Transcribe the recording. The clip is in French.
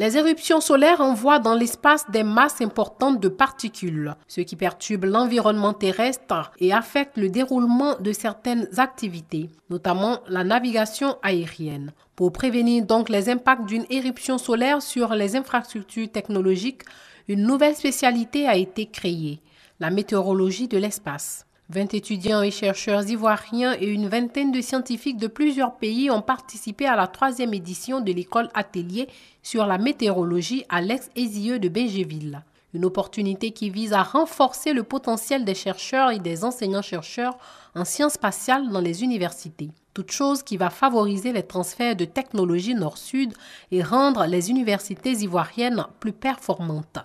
Les éruptions solaires envoient dans l'espace des masses importantes de particules, ce qui perturbe l'environnement terrestre et affecte le déroulement de certaines activités, notamment la navigation aérienne. Pour prévenir donc les impacts d'une éruption solaire sur les infrastructures technologiques, une nouvelle spécialité a été créée, la météorologie de l'espace. 20 étudiants et chercheurs ivoiriens et une vingtaine de scientifiques de plusieurs pays ont participé à la troisième édition de l'école Atelier sur la météorologie à lex esieux de Bégéville. Une opportunité qui vise à renforcer le potentiel des chercheurs et des enseignants-chercheurs en sciences spatiales dans les universités. Toute chose qui va favoriser les transferts de technologies nord-sud et rendre les universités ivoiriennes plus performantes.